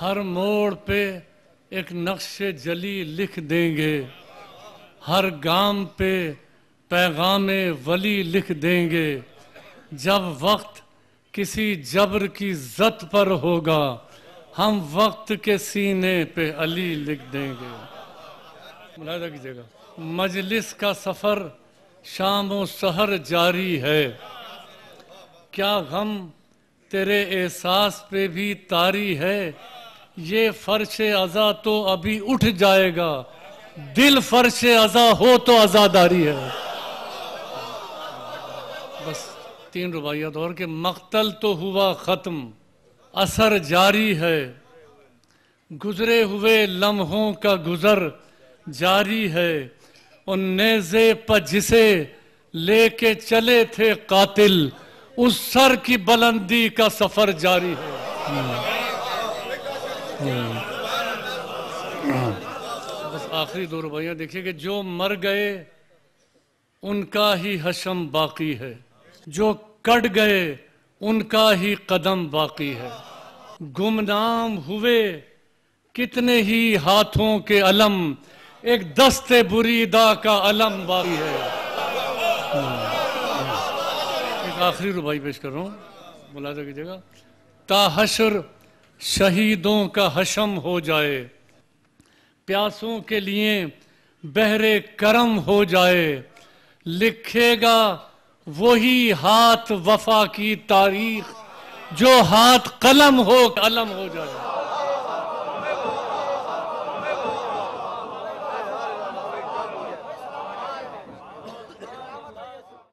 हर मोड़ पे एक नक्श जली लिख देंगे हर गाम पे पैगाम वली लिख देंगे जब वक्त किसी जबर की जत पर होगा हम वक्त के सीने पे अली लिख देंगे मुलाजा कीजिएगा मजलिस का सफ़र शाम व सहर जारी है क्या गम तेरे एहसास पे भी तारी है ये फर्श अजा तो अभी उठ जाएगा दिल फर्श अजा हो तो आजादारी है बस तीन रुबाइया दौर के मख्तल तो हुआ ख़त्म असर जारी है गुजरे हुए लम्हों का गुजर जारी है उन नेजे पर जिसे लेके चले थे कातिल उस सर की बुलंदी का सफर जारी है हाँ। बस आखिरी दो रुपया देखिए कि जो मर गए उनका ही हशम बाकी है जो कट गए उनका ही कदम बाकी है गुमनाम हुए कितने ही हाथों के अलम एक दस्ते बुरीदा का अलम बाकी है हाँ। एक आखिरी रुबाई पेश कर रहा हूँ मुलाजा कीजिएगा ताहशर शहीदों का हशम हो जाए प्यासों के लिए बहरे करम हो जाए लिखेगा वही हाथ वफा की तारीख जो हाथ कलम हो कलम हो जाए